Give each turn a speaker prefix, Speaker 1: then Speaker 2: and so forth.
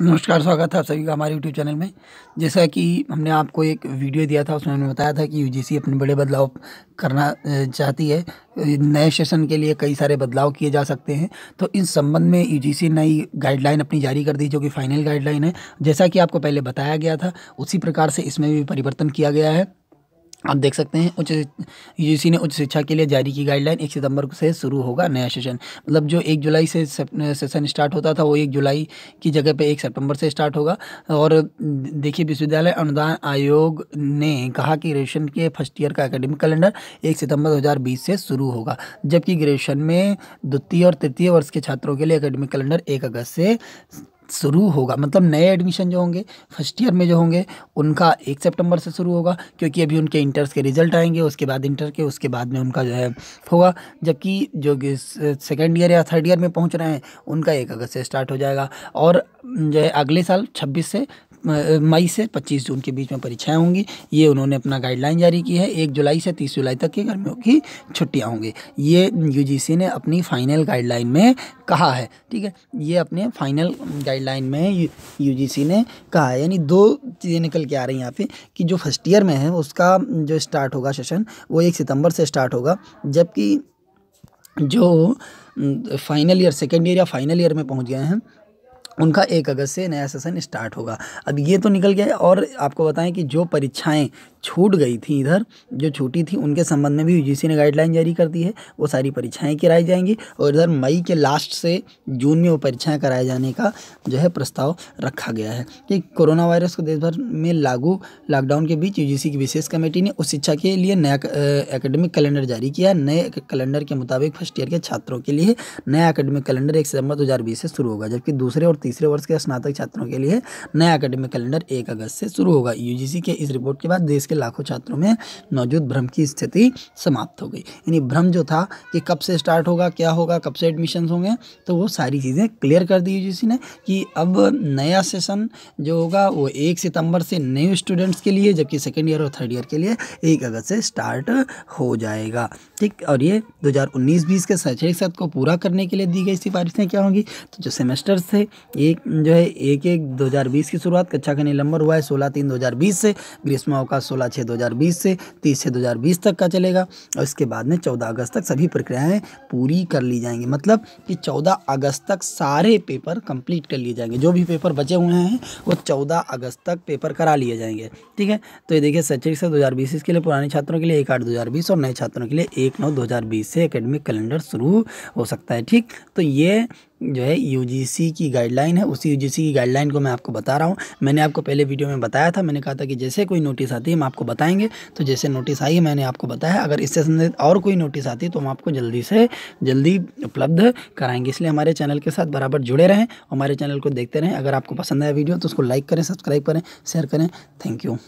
Speaker 1: नमस्कार स्वागत है आप सभी का हमारे यूट्यूब चैनल में जैसा कि हमने आपको एक वीडियो दिया था उसमें हमने बताया था कि यूजीसी अपने बड़े बदलाव करना चाहती है नए सेशन के लिए कई सारे बदलाव किए जा सकते हैं तो इस संबंध में यूजीसी नई गाइडलाइन अपनी जारी कर दी जो कि फाइनल गाइडलाइन है जैसा कि आपको पहले बताया गया था उसी प्रकार से इसमें भी परिवर्तन किया गया है आप देख सकते हैं उच्च यूजीसी ने उच्च शिक्षा के लिए जारी की गाइडलाइन एक सितंबर से शुरू होगा नया सेशन मतलब जो एक जुलाई से सेशन स्टार्ट होता था वो एक जुलाई की जगह पे एक सितंबर से स्टार्ट होगा और देखिए विश्वविद्यालय अनुदान आयोग ने कहा कि ग्रेजुएशन के फर्स्ट ईयर का एकेडमिक कैलेंडर एक सितंबर दो से शुरू होगा जबकि ग्रेजुएशन में द्वितीय और तृतीय वर्ष के छात्रों के लिए अकेडमिक कैलेंडर एक अगस्त से शुरू होगा मतलब नए एडमिशन जो होंगे फर्स्ट ईयर में जो होंगे उनका एक सितंबर से शुरू होगा क्योंकि अभी उनके इंटर्स के रिजल्ट आएंगे उसके बाद इंटर के उसके बाद में उनका जो है होगा जबकि जो सेकेंड ईयर या थर्ड ईयर में पहुँच रहे हैं उनका एक अगस्त से स्टार्ट हो जाएगा और जो है अगले साल छब्बीस से मई से 25 जून के बीच में परीक्षाएं होंगी ये उन्होंने अपना गाइडलाइन जारी की है एक जुलाई से तीस जुलाई तक की गर्मियों की छुट्टियाँ होंगी ये यू ने अपनी फाइनल गाइडलाइन में कहा है ठीक है ये अपने फाइनल गाइडलाइन में यू ने कहा है यानी दो चीज़ें निकल के आ रही हैं यहाँ पे कि जो फर्स्ट ईयर में है उसका जो स्टार्ट होगा सेशन वो एक सितंबर से स्टार्ट होगा जबकि जो फाइनल ईयर सेकेंड ईयर या फाइनल ईयर में पहुँच गए हैं उनका एक अगस्त से नया सेशन स्टार्ट होगा अब ये तो निकल गया और आपको बताएं कि जो परीक्षाएं छूट गई थी इधर जो छूटी थी उनके संबंध में भी यू ने गाइडलाइन जारी कर दी है वो सारी परीक्षाएं कराई जाएंगी और इधर मई के लास्ट से जून में वो परीक्षाएं कराए जाने का जो है प्रस्ताव रखा गया है कि कोरोना वायरस को देश भर में लागू लॉकडाउन के बीच यू की विशेष कमेटी ने उस शिक्षा के लिए नया एकेडमिक कैलेंडर जारी किया नए कैलेंडर के मुताबिक फर्स्ट ईयर के छात्रों के लिए नया एकेडमिक कैलेंडर एक सितंबर दो से शुरू होगा जबकि दूसरे और तीसरे वर्ष के स्नातक छात्रों के लिए नया एकेडमिक कैलेंडर एक अगस्त से शुरू होगा यूजीसी के इस रिपोर्ट के बाद देश के लाखों छात्रों में मौजूद भ्रम की स्थिति समाप्त हो गई यानी भ्रम जो था कि कब से स्टार्ट होगा क्या होगा कब से एडमिशन होंगे तो वो सारी चीज़ें क्लियर कर दी यूजीसी ने कि अब नया सेशन जो होगा वो एक सितंबर से न्यू स्टूडेंट्स के लिए जबकि सेकेंड ईयर और थर्ड ईयर के लिए एक अगस्त से स्टार्ट हो जाएगा ठीक और ये 2019 हज़ार के शैक्षणिक सत्र को पूरा करने के लिए दी गई सिफारिशें क्या होंगी तो जो सेमेस्टर्स थे एक जो है एक एक 2020 की शुरुआत कक्षा का निलंबर हुआ है सोलह तीन 2020 से ग्रीष्म अवकाश सोलह सोलह छः दो हज़ार बीस से तीस छः दो हज़ार बीस तक का चलेगा और इसके बाद में चौदह अगस्त तक सभी प्रक्रियाएँ पूरी कर ली जाएंगी मतलब कि चौदह अगस्त तक सारे पेपर कंप्लीट कर लिए जाएंगे जो भी पेपर बचे हुए हैं वो चौदह अगस्त तक पेपर करा लिए जाएंगे ठीक है तो ये देखिए शैक्षिक से दो हज़ार बीस इसके लिए पुराने छात्रों के लिए एक आठ दो हज़ार बीस और नए छात्रों के लिए एक नौ दो हज़ार बीस से अकेडमिक कैलेंडर शुरू हो सकता है ठीक तो ये जो है यूजीसी की गाइडलाइन है उसी यूजीसी की गाइडलाइन को मैं आपको बता रहा हूँ मैंने आपको पहले वीडियो में बताया था मैंने कहा था कि जैसे कोई नोटिस आती है हम आपको बताएंगे तो जैसे नोटिस आई है मैंने आपको बताया अगर इससे संबंधित और कोई नोटिस आती है तो हम आपको जल्दी से जल्दी उपलब्ध कराएंगे इसलिए हमारे चैनल के साथ बराबर जुड़े रहें हमारे चैनल को देखते रहें अगर आपको पसंद आया वीडियो तो उसको लाइक करें सब्सक्राइब करें शेयर करें थैंक यू